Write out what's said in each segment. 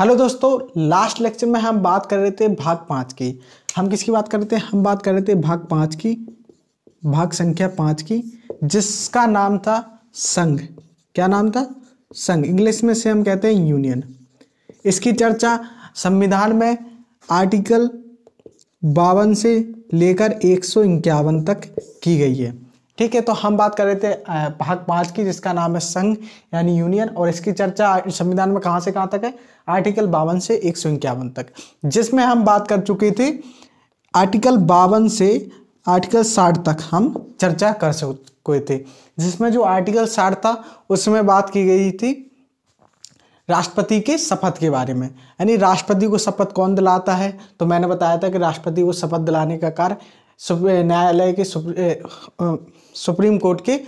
hello दोस्तों last lecture में हम बात कर रहे थे भाग पाँच की हम किसकी बात कर रहे थे हम बात कर रहे थे भाग पाँच की भाग संख्या पाँच की जिसका नाम था संघ क्या नाम था संघ इंग्लिश में से हम कहते हैं यूनियन इसकी चर्चा संविधान में आर्टिकल बावन से लेकर एक तक की गई है ठीक है तो हम बात कर रहे थे भाग पांच की जिसका नाम है संघ यानी यूनियन और इसकी चर्चा संविधान में कहां से कहां तक है आर्टिकल बावन से एक सौ इक्यावन तक जिसमें हम बात कर चुके थे आर्टिकल बावन से आर्टिकल साठ तक हम चर्चा कर सकते थे जिसमें जो आर्टिकल साठ था उसमें बात की गई थी राष्ट्रपति के शपथ के बारे में यानी राष्ट्रपति को शपथ कौन दिलाता है तो मैंने बताया था कि राष्ट्रपति को शपथ दिलाने का कार्य न्यायालय के सुप्रीम कोर्ट के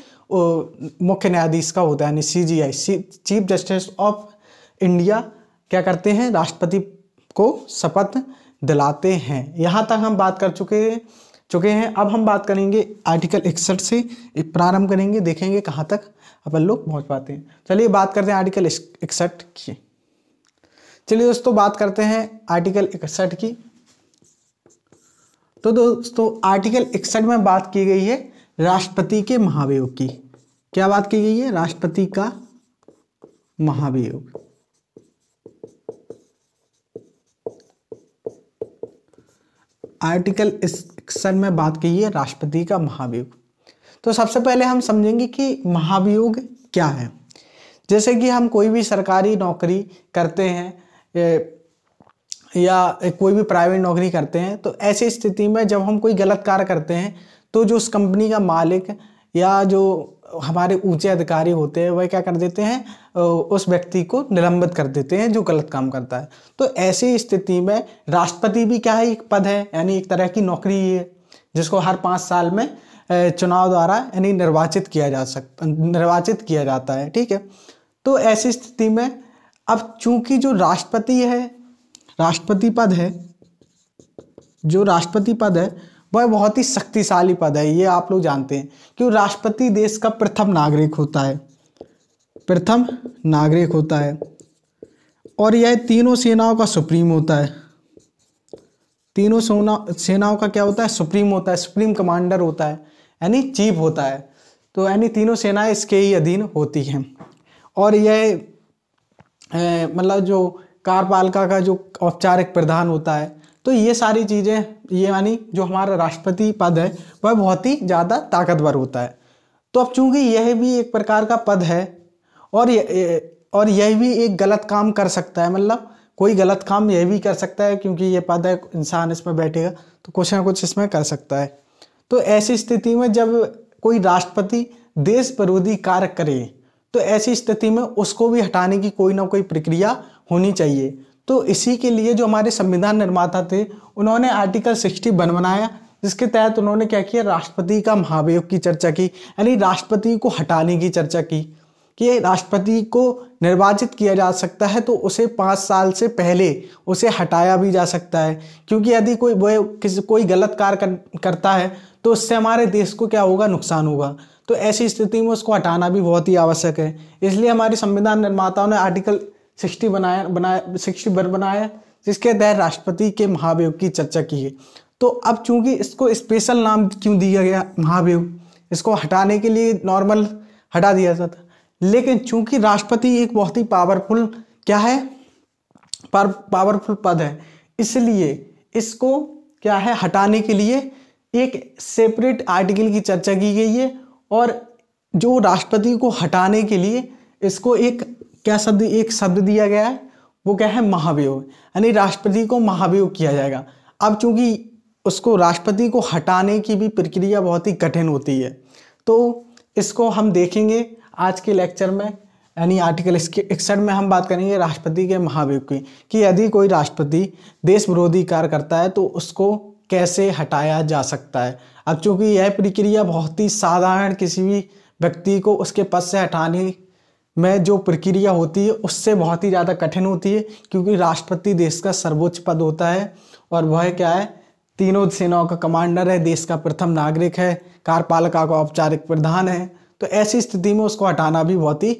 मुख्य न्यायाधीश का होता है यानी C J I chief justice of India क्या करते हैं राष्ट्रपति को शपथ दिलाते हैं यहाँ तक हम बात कर चुके चुके हैं अब हम बात करेंगे आर्टिकल इकसठ से प्रारंभ करेंगे देखेंगे कहाँ तक अपन लोग पहुँच पाते हैं चलिए बात करते हैं आर्टिकल इकसठ की चलिए दोस्तों बात करते हैं आर्टिकल इकसठ की तो दोस्तों आर्टिकल इकसठ में बात की गई है राष्ट्रपति के महाभियोग की क्या बात की गई है राष्ट्रपति का महाभियोग आर्टिकल इकसठ में बात की है राष्ट्रपति का महाभियोग तो सबसे पहले हम समझेंगे कि महाभियोग क्या है जैसे कि हम कोई भी सरकारी नौकरी करते हैं या कोई भी प्राइवेट नौकरी करते हैं तो ऐसी स्थिति में जब हम कोई गलत कार्य करते हैं तो जो उस कंपनी का मालिक या जो हमारे ऊंचे अधिकारी होते हैं वह क्या कर देते हैं उस व्यक्ति को निलंबित कर देते हैं जो गलत काम करता है तो ऐसी स्थिति में राष्ट्रपति भी क्या है एक पद है यानी एक तरह की नौकरी है जिसको हर पाँच साल में चुनाव द्वारा यानी निर्वाचित किया जा सकता निर्वाचित किया जाता है ठीक है तो ऐसी स्थिति में अब चूंकि जो राष्ट्रपति है राष्ट्रपति पद है जो राष्ट्रपति पद है वह बहुत ही शक्तिशाली पद है ये आप लोग जानते हैं क्यों राष्ट्रपति देश का प्रथम नागरिक होता है प्रथम नागरिक होता है और यह तीनों सेनाओं का सुप्रीम होता है तीनों सेना सेनाओं का क्या होता है सुप्रीम होता है सुप्रीम कमांडर होता है यानी चीफ होता है तो यानी तीनों सेनाएं इसके ही अधीन होती हैं और यह मतलब जो कार्यपालिका का जो औपचारिक प्रधान होता है तो ये सारी चीज़ें ये यानी जो हमारा राष्ट्रपति पद है वह बहुत ही ज़्यादा ताकतवर होता है तो अब चूंकि यह भी एक प्रकार का पद है और ये और यह भी एक गलत काम कर सकता है मतलब कोई गलत काम यह भी कर सकता है क्योंकि ये पद है इंसान इसमें बैठेगा तो कुछ ना कुछ इसमें कर सकता है तो ऐसी स्थिति में जब कोई राष्ट्रपति देश विरोधी कार्य करे तो ऐसी स्थिति में उसको भी हटाने की कोई ना कोई प्रक्रिया होनी चाहिए तो इसी के लिए जो हमारे संविधान निर्माता थे उन्होंने आर्टिकल सिक्सटी वन बनाया जिसके तहत उन्होंने क्या किया राष्ट्रपति का महाभियोग की चर्चा की यानी राष्ट्रपति को हटाने की चर्चा की कि राष्ट्रपति को निर्वाचित किया जा सकता है तो उसे पाँच साल से पहले उसे हटाया भी जा सकता है क्योंकि यदि कोई वह किसी कोई गलत कार्य कर, करता है तो उससे हमारे देश को क्या होगा नुकसान होगा तो ऐसी स्थिति में उसको हटाना भी बहुत ही आवश्यक है इसलिए हमारे संविधान निर्माताओं ने आर्टिकल सिक्सटी बनाया बनाया सिक्सटी वन बनाया जिसके तहत राष्ट्रपति के महाभियोग की चर्चा की गई तो अब चूंकि इसको स्पेशल नाम क्यों दिया गया महाभियोग इसको हटाने के लिए नॉर्मल हटा दिया जाता लेकिन चूंकि राष्ट्रपति एक बहुत ही पावरफुल क्या है पावरफुल पद है इसलिए इसको क्या है हटाने के लिए एक सेपरेट आर्टिकल की चर्चा की गई है और जो राष्ट्रपति को हटाने के लिए इसको एक क्या शब्द एक शब्द दिया गया है वो क्या है महाभियोग यानी राष्ट्रपति को महाभियोग किया जाएगा अब चूंकि उसको राष्ट्रपति को हटाने की भी प्रक्रिया बहुत ही कठिन होती है तो इसको हम देखेंगे आज के लेक्चर में यानी आर्टिकल इकसठ में हम बात करेंगे राष्ट्रपति के महाभियोग की कि यदि कोई राष्ट्रपति देश विरोधी कार्य करता है तो उसको कैसे हटाया जा सकता है अब चूंकि यह प्रक्रिया बहुत ही साधारण किसी भी व्यक्ति को उसके पद से हटाने में जो प्रक्रिया होती है उससे बहुत ही ज़्यादा कठिन होती है क्योंकि राष्ट्रपति देश का सर्वोच्च पद होता है और वह क्या है तीनों सेनाओं का कमांडर है देश का प्रथम नागरिक है कार्यपालिका का औपचारिक प्रधान है तो ऐसी स्थिति में उसको हटाना भी बहुत ही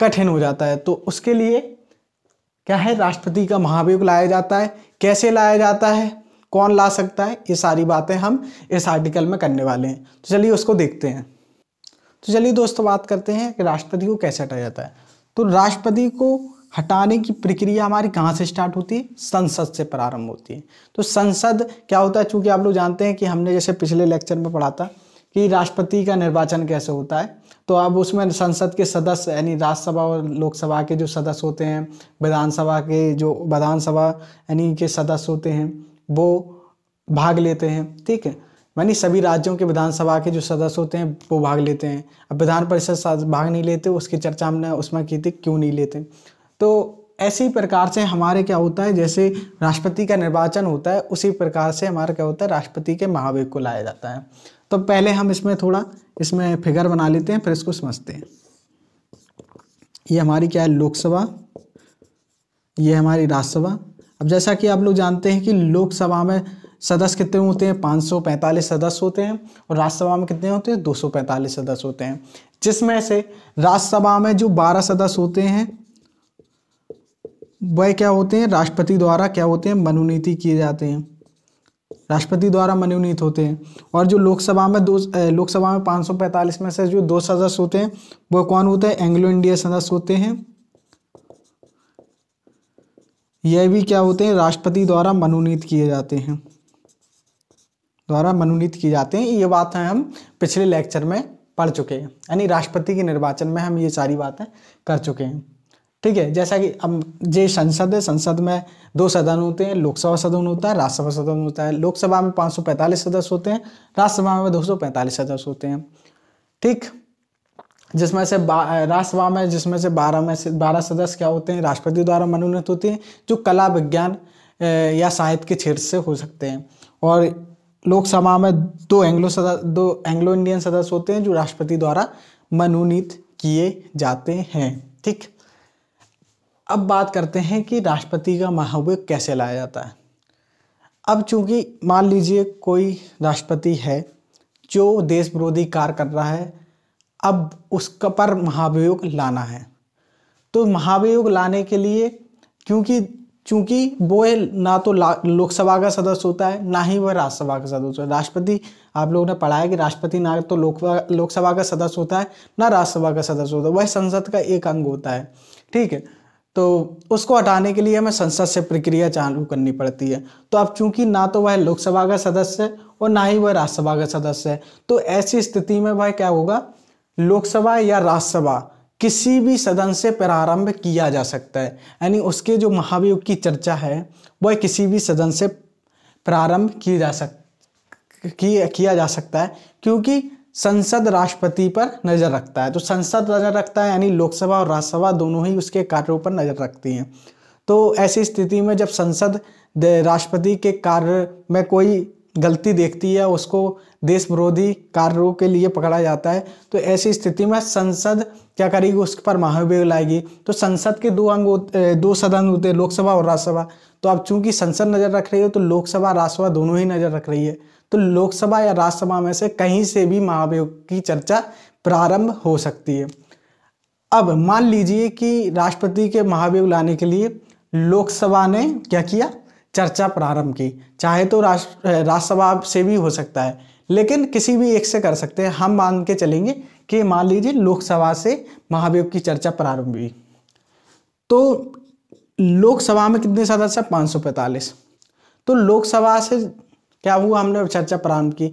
कठिन हो जाता है तो उसके लिए क्या है राष्ट्रपति का महाभियोग लाया जाता है कैसे लाया जाता है कौन ला सकता है ये सारी बातें हम इस आर्टिकल में करने वाले हैं तो चलिए उसको देखते हैं तो चलिए दोस्तों बात करते हैं कि राष्ट्रपति को कैसे हटाया जाता है तो राष्ट्रपति को हटाने की प्रक्रिया हमारी कहाँ से स्टार्ट होती है संसद से प्रारंभ होती है तो संसद क्या होता है चूँकि आप लोग जानते हैं कि हमने जैसे पिछले लेक्चर में पढ़ा था कि राष्ट्रपति का निर्वाचन कैसे होता है तो अब उसमें संसद के सदस्य यानी राज्यसभा और लोकसभा के जो सदस्य होते हैं विधानसभा के जो विधानसभा यानी के सदस्य होते हैं वो भाग लेते हैं ठीक है मानी सभी राज्यों के विधानसभा के जो सदस्य होते हैं वो भाग लेते हैं अब विधान परिषद भाग नहीं लेते उसकी चर्चा हमने उसमें की थी क्यों नहीं लेते तो ऐसी प्रकार से हमारे क्या होता है जैसे राष्ट्रपति का निर्वाचन होता है उसी प्रकार से हमारा क्या होता है राष्ट्रपति के महावेग को लाया जाता है तो पहले हम इसमें थोड़ा इसमें फिगर बना लेते हैं फिर इसको समझते हैं ये हमारी क्या है लोकसभा ये हमारी राज्यसभा अब जैसा कि आप लोग जानते हैं कि लोकसभा में सदस्य कितने होते हैं पाँच सदस्य होते हैं और राज्यसभा में कितने होते हैं दो सदस्य होते हैं जिसमें से राज्यसभा में जो 12 सदस्य होते हैं वह क्या होते हैं राष्ट्रपति द्वारा क्या होते हैं मनोनीति किए जाते हैं राष्ट्रपति द्वारा मनोनीत होते हैं और जो लोकसभा में दो लोकसभा में 545 में से जो दो सदस्य होते हैं वो कौन होते हैं एंग्लो इंडिया सदस्य होते हैं यह भी क्या होते हैं राष्ट्रपति द्वारा मनोनीत किए जाते हैं द्वारा मनोनीत किए जाते हैं ये बात है हम पिछले लेक्चर में पढ़ चुके हैं यानी राष्ट्रपति के निर्वाचन में हम ये सारी बातें कर चुके हैं ठीक है जैसा कि अब जे संसद है संसद में दो सदन होते हैं लोकसभा सदन होता है राज्यसभा सदन होता है लोकसभा में 545 सदस्य होते हैं राज्यसभा में 245 सदस्य होते हैं ठीक जिसमें से राज्यसभा में जिसमें से बारह में से बारह सदस्य क्या होते हैं राष्ट्रपति द्वारा मनोनीत होते हैं जो कला विज्ञान या साहित्य के क्षेत्र से हो सकते हैं और लोकसभा में दो एंग्लो सदस्य दो एंग्लो इंडियन सदस्य होते हैं जो राष्ट्रपति द्वारा मनोनीत किए जाते हैं ठीक अब बात करते हैं कि राष्ट्रपति का महाभियोग कैसे लाया जाता है अब चूंकि मान लीजिए कोई राष्ट्रपति है जो देश विरोधी कार्य कर रहा है अब उसका पर महाभियोग लाना है तो महाभियोग लाने के लिए क्योंकि चूंकि वो ना तो लोकसभा का सदस्य होता है ना ही वह राज्यसभा का सदस्य होता है राष्ट्रपति आप लोगों ने पढ़ाया कि राष्ट्रपति ना तो लोकसभा का सदस्य होता है ना राज्यसभा का सदस्य होता है वह संसद का एक अंग होता है ठीक है तो उसको हटाने के लिए हमें संसद से प्रक्रिया चालू करनी पड़ती है तो अब चूंकि ना तो वह लोकसभा का सदस्य है और ना ही वह राज्यसभा का सदस्य है तो ऐसी स्थिति में वह क्या होगा लोकसभा या राज्यसभा किसी भी सदन से प्रारंभ किया जा सकता है यानी उसके जो महाभियोग की चर्चा है वह किसी भी सदन से प्रारंभ की जा सक किया जा सकता है क्योंकि संसद राष्ट्रपति पर नज़र रखता है तो संसद नज़र रखता है यानी लोकसभा और राज्यसभा दोनों ही उसके कार्यों पर नज़र रखती हैं तो ऐसी स्थिति में जब संसद राष्ट्रपति के कार्य में कोई गलती देखती है उसको देश विरोधी कार्यों के लिए पकड़ा जाता है तो ऐसी स्थिति में संसद क्या करेगी उस पर महाभियोग लाएगी तो संसद के दो अंग दो सदन होते हैं लोकसभा और राज्यसभा तो अब चूंकि संसद नज़र रख रही है तो लोकसभा राज्यसभा दोनों ही नज़र रख रही है तो लोकसभा या राज्यसभा में से कहीं से भी महाभियोग की चर्चा प्रारंभ हो सकती है अब मान लीजिए कि राष्ट्रपति के महाभियोग लाने के लिए लोकसभा ने क्या किया चर्चा प्रारंभ की चाहे तो राष्ट्र राज्यसभा से भी हो सकता है लेकिन किसी भी एक से कर सकते हैं हम मान के चलेंगे कि मान लीजिए लोकसभा से महाभियोग की चर्चा प्रारंभ हुई तो लोकसभा में कितने सदस्य पाँच सौ पैंतालीस तो लोकसभा से क्या हुआ हमने चर्चा प्रारंभ की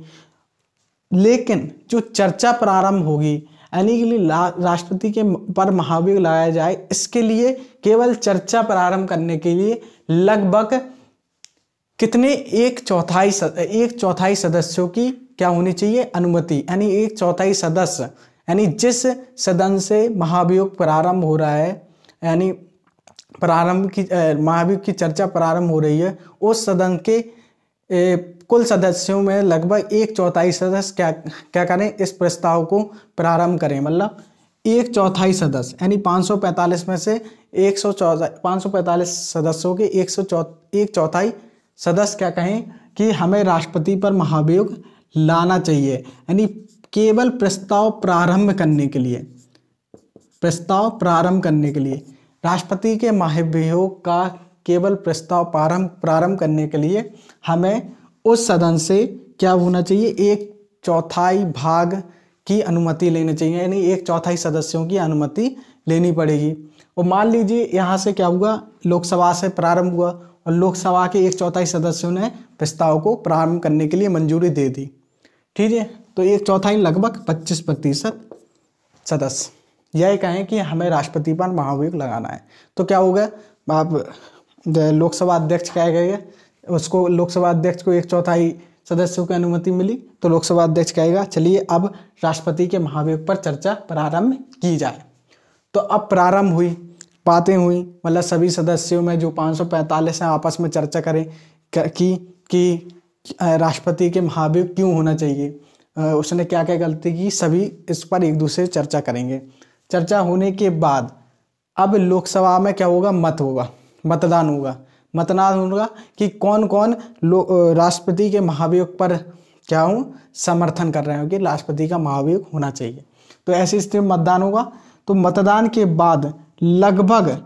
लेकिन जो चर्चा प्रारंभ होगी यानी के लिए राष्ट्रपति के पर महाभियोग लगाया जाए इसके लिए केवल चर्चा प्रारंभ करने के लिए लगभग कितने एक चौथाई एक चौथाई सदस्यों की क्या होनी चाहिए अनुमति यानी एक चौथाई सदस्य यानी जिस सदन से महाभियोग प्रारंभ हो रहा है यानी प्रारंभ की महाभियोग की चर्चा प्रारंभ हो रही है उस सदन के ए, कुल सदस्यों में लगभग एक चौथाई सदस्य क्या क्या करें इस प्रस्ताव को प्रारंभ करें मतलब एक चौथाई सदस्य यानी 545 में से एक सौ सौ पैंतालीस सदस्यों के एक सौ एक चौथाई सदस्य क्या कहें कि हमें राष्ट्रपति पर महाभियोग लाना चाहिए यानी केवल प्रस्ताव प्रारंभ करने के लिए प्रस्ताव प्रारंभ करने के लिए राष्ट्रपति के महाभियोग का केवल प्रस्ताव प्रारंभ प्रारंभ करने के लिए हमें उस सदन से क्या होना चाहिए एक चौथाई भाग की अनुमति लेनी चाहिए यानी एक चौथाई सदस्यों की अनुमति लेनी पड़ेगी और मान लीजिए यहाँ से क्या हुआ लोकसभा से प्रारंभ हुआ और लोकसभा के एक चौथाई सदस्यों ने प्रस्ताव को प्रारंभ करने के लिए मंजूरी दे दी ठीक है तो एक चौथाई लगभग 25 प्रतिशत सदस्य यह कहें कि हमें राष्ट्रपति पर महाभियोग लगाना है तो क्या होगा आप लोकसभा अध्यक्ष कहे गए उसको लोकसभा अध्यक्ष को एक चौथाई सदस्यों की अनुमति मिली तो लोकसभा अध्यक्ष कहेगा चलिए अब राष्ट्रपति के महाभियोग पर चर्चा प्रारंभ की जाए तो अब प्रारंभ हुई बातें हुई मतलब सभी सदस्यों में जो 545 हैं आपस में चर्चा करें कि कि राष्ट्रपति के महाभियोग क्यों होना चाहिए उसने क्या क्या गलती की सभी इस पर एक दूसरे से चर्चा करेंगे चर्चा होने के बाद अब लोकसभा में क्या होगा मत होगा मतदान होगा मतदान होगा कि कौन कौन राष्ट्रपति के महाभियोग पर क्या हूँ समर्थन कर रहे हो कि राष्ट्रपति का महाभियोग होना चाहिए तो ऐसी स्थिति में मतदान होगा तो मतदान के बाद लगभग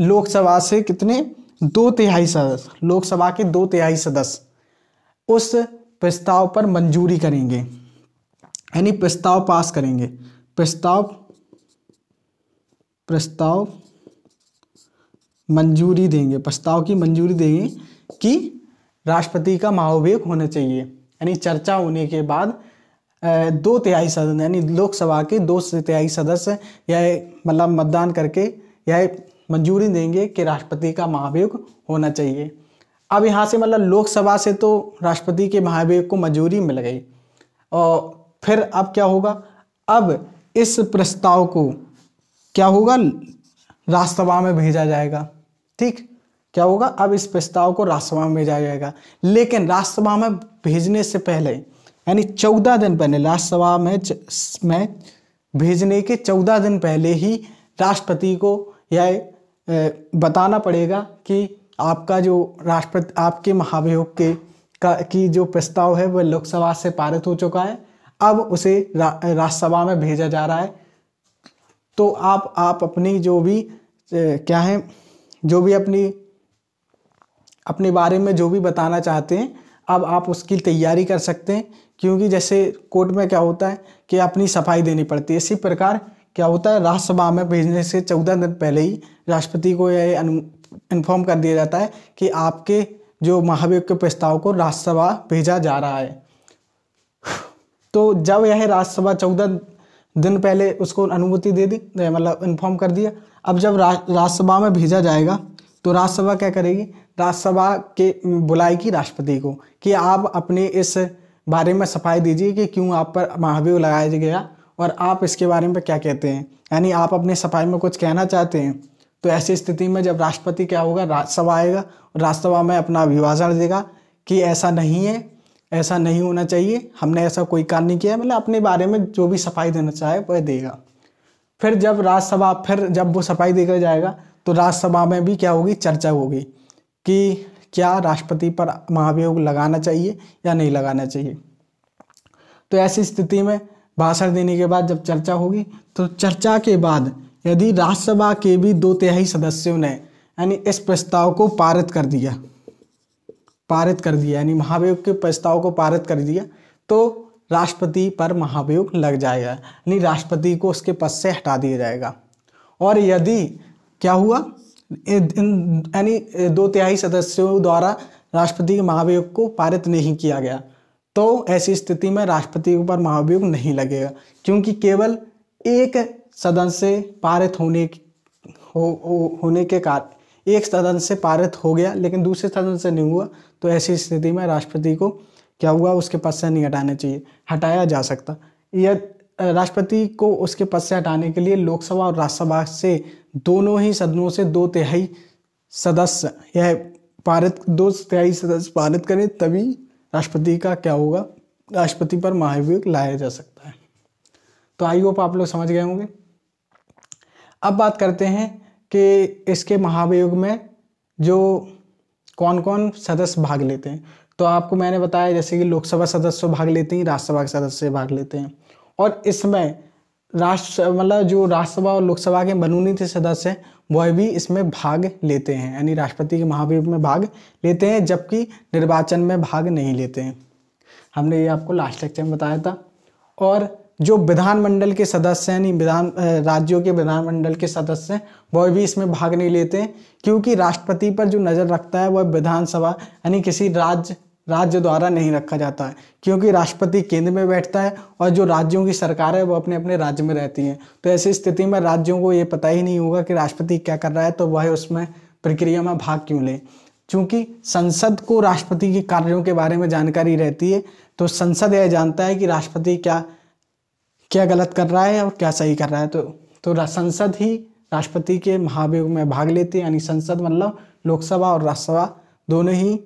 लोकसभा से कितने दो तिहाई सदस्य लोकसभा के दो तिहाई सदस्य उस प्रस्ताव पर मंजूरी करेंगे यानी प्रस्ताव पास करेंगे प्रस्ताव प्रस्ताव मंजूरी देंगे प्रस्ताव की मंजूरी देंगे कि राष्ट्रपति का महाभियोग होना चाहिए यानी चर्चा होने के बाद दो तिहाई सदन यानी लोकसभा के दो तिहाई सदस्य यह मतलब मतदान करके यह मंजूरी देंगे कि राष्ट्रपति का महाभियोग होना चाहिए अब यहाँ से मतलब लोकसभा से तो राष्ट्रपति के महाभियोग को मंजूरी मिल गई और फिर अब क्या होगा अब इस प्रस्ताव को क्या होगा राज्यसभा में भेजा जाएगा ठीक क्या होगा अब इस प्रस्ताव को राज्यसभा में भेजा जाएगा लेकिन राज्यसभा में भेजने से पहले यानी चौदह दिन पहले राज्यसभा में च, में भेजने के चौदह दिन पहले ही राष्ट्रपति को यह बताना पड़ेगा कि आपका जो राष्ट्रपति आपके महाभियोग के का की जो प्रस्ताव है वह लोकसभा से पारित हो चुका है अब उसे रा, राज्यसभा में भेजा जा रहा है तो आप आप अपनी जो भी क्या है जो भी अपनी अपने बारे में जो भी बताना चाहते हैं अब आप उसकी तैयारी कर सकते हैं क्योंकि जैसे कोर्ट में क्या होता है कि अपनी सफाई देनी पड़ती है इसी प्रकार क्या होता है राज्यसभा में भेजने से चौदह दिन पहले ही राष्ट्रपति को यह इन्फॉर्म कर दिया जाता है कि आपके जो महाभियोग के प्रस्ताव को राज्यसभा भेजा जा रहा है तो जब यह राज्यसभा चौदह दिन पहले उसको अनुमति दे दी तो मतलब इन्फॉर्म कर दिया अब जब राज्यसभा में भेजा जाएगा तो राज्यसभा क्या करेगी राज्यसभा के बुलाएगी राष्ट्रपति को कि आप अपने इस बारे में सफाई दीजिए कि क्यों आप पर महाभियोग लगाया गया और आप इसके बारे में क्या कहते हैं यानी आप अपने सफाई में कुछ कहना चाहते हैं तो ऐसी स्थिति में जब राष्ट्रपति क्या होगा राज्यसभा आएगा और राज्यसभा में अपना अभिभाषण देगा कि ऐसा नहीं है ऐसा नहीं होना चाहिए हमने ऐसा कोई कार्य नहीं किया मतलब अपने बारे में जो भी सफाई देना चाहे वह देगा फिर जब राज्यसभा फिर जब वो सफाई देकर जाएगा तो राज्यसभा में भी क्या होगी चर्चा होगी कि क्या राष्ट्रपति पर महाभियोग लगाना चाहिए या नहीं लगाना चाहिए तो ऐसी स्थिति में भाषण देने के बाद जब चर्चा होगी तो चर्चा के बाद यदि राज्यसभा के भी दो तिहाई सदस्यों ने यानी इस प्रस्ताव को पारित कर दिया पारित कर दिया यानी महाभियोग के प्रस्ताव को पारित कर दिया तो राष्ट्रपति पर महाभियोग लग जाएगा यानी राष्ट्रपति को उसके पद से हटा दिया जाएगा और यदि क्या हुआ इन यानी दो तिहाई सदस्यों द्वारा राष्ट्रपति के महाभियोग को पारित नहीं किया गया तो ऐसी स्थिति में राष्ट्रपति के ऊपर महाभियोग नहीं लगेगा क्योंकि केवल एक सदन से पारित होने हो, हो, होने के कारण एक सदन से पारित हो गया लेकिन दूसरे सदन से नहीं हुआ तो ऐसी स्थिति में राष्ट्रपति को क्या हुआ उसके पद से नहीं हटाना चाहिए हटाया जा सकता यह राष्ट्रपति को उसके पद से हटाने के लिए लोकसभा और राज्यसभा से दोनों ही सदनों से दो तिहाई सदस्य यह पारित दो तिहाई सदस्य पारित करें तभी राष्ट्रपति का क्या होगा राष्ट्रपति पर महाभियोग लाया जा सकता है तो आई होप आप लोग समझ गए होंगे अब बात करते हैं कि इसके महाभियोग में जो कौन कौन सदस्य भाग लेते हैं तो आपको मैंने बताया जैसे कि लोकसभा सदस्य भाग लेते हैं राज्यसभा के सदस्य भाग लेते हैं और इसमें राष्ट्र मतलब जो राज्यसभा और लोकसभा के मनोनीत सदस्य हैं वह भी इसमें भाग लेते हैं यानी राष्ट्रपति के महाभियोग में भाग लेते हैं जबकि निर्वाचन में भाग नहीं लेते हैं हमने ये आपको लास्ट लेक्चर में बताया था और जो विधानमंडल के सदस्य यानी विधान राज्यों के विधानमंडल के सदस्य हैं वह भी इसमें भाग नहीं लेते हैं क्योंकि राष्ट्रपति पर जो नज़र रखता है वह विधानसभा यानी किसी राज्य राज्य द्वारा नहीं रखा जाता है क्योंकि राष्ट्रपति केंद्र में बैठता है और जो राज्यों की सरकार है वो अपने अपने राज्य में रहती है तो ऐसी स्थिति में राज्यों को ये पता ही नहीं होगा कि राष्ट्रपति क्या कर रहा है तो वह उसमें प्रक्रिया में भाग क्यों लें चूंकि संसद को राष्ट्रपति के कार्यों के बारे में जानकारी रहती है तो संसद यह जानता है कि राष्ट्रपति क्या क्या गलत कर रहा है और क्या सही कर रहा है तो तो संसद ही राष्ट्रपति के महाभियोग में भाग लेती है यानी संसद मतलब लोकसभा और राज्यसभा दोनों ही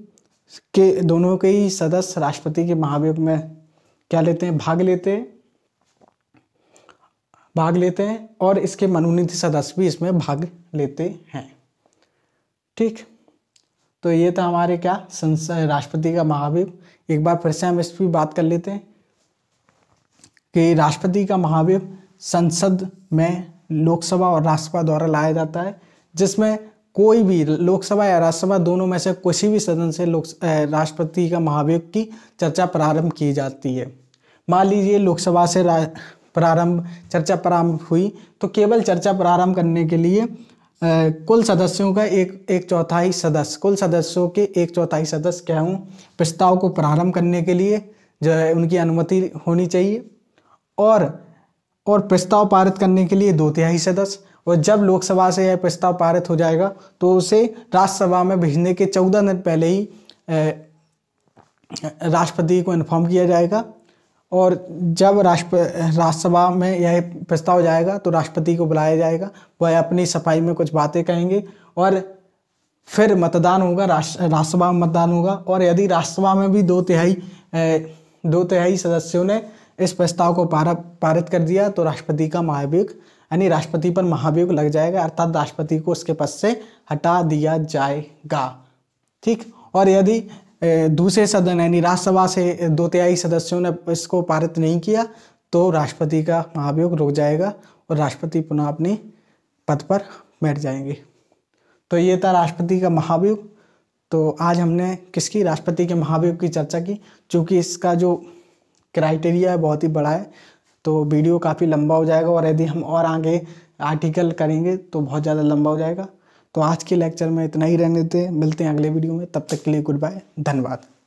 के दोनों के ही सदस्य राष्ट्रपति के महाभियोग में क्या लेते हैं भाग लेते हैं भाग लेते हैं और इसके मनोनीत सदस्य भी इसमें भाग लेते हैं ठीक तो ये था हमारे क्या संसद राष्ट्रपति का महाभियोग एक बार फिर से हम इस पर बात कर लेते हैं कि राष्ट्रपति का महाभियोग संसद में लोकसभा और राज्यसभा द्वारा लाया जाता है जिसमें कोई भी लोकसभा या राज्यसभा दोनों में से किसी भी सदन से लोक राष्ट्रपति का महाभियोग की चर्चा प्रारंभ की जाती है मान लीजिए लोकसभा से प्रारंभ चर्चा प्रारंभ हुई तो केवल चर्चा प्रारंभ करने के लिए कुल सदस्यों का एक एक चौथाई सदस्य कुल सदस्यों के एक चौथाई सदस्य क्या हूँ प्रस्ताव को प्रारंभ करने के लिए जो है उनकी अनुमति होनी चाहिए और और प्रस्ताव पारित करने के लिए दो तिहाई सदस्य और जब लोकसभा से यह प्रस्ताव पारित हो जाएगा तो उसे राज्यसभा में भेजने के चौदह दिन पहले ही राष्ट्रपति को इन्फॉर्म किया जाएगा और जब राष्ट्र राज्यसभा में यह प्रस्ताव जाएगा तो राष्ट्रपति को बुलाया जाएगा वह अपनी सफाई में कुछ बातें कहेंगे और फिर मतदान होगा राज्यसभा में मतदान होगा और यदि राज्यसभा में भी दो तिहाई दो तिहाई सदस्यों ने इस प्रस्ताव को पारित कर दिया तो राष्ट्रपति का महाभियोग यानी राष्ट्रपति पर महाभियोग लग जाएगा अर्थात राष्ट्रपति को उसके पद से हटा दिया जाएगा ठीक और यदि दूसरे सदन यानी राज्यसभा से दो तिहाई सदस्यों ने इसको पारित नहीं किया तो राष्ट्रपति का महाभियोग रुक जाएगा और राष्ट्रपति पुनः अपने पद पर बैठ जाएंगे तो ये था राष्ट्रपति का महाभियोग तो आज हमने किसकी राष्ट्रपति के महाभियोग की चर्चा की चूँकि इसका जो क्राइटेरिया है बहुत ही बड़ा है तो वीडियो काफ़ी लंबा हो जाएगा और यदि हम और आगे आर्टिकल करेंगे तो बहुत ज़्यादा लंबा हो जाएगा तो आज के लेक्चर में इतना ही रहने देते मिलते हैं अगले वीडियो में तब तक के लिए गुड बाय धन्यवाद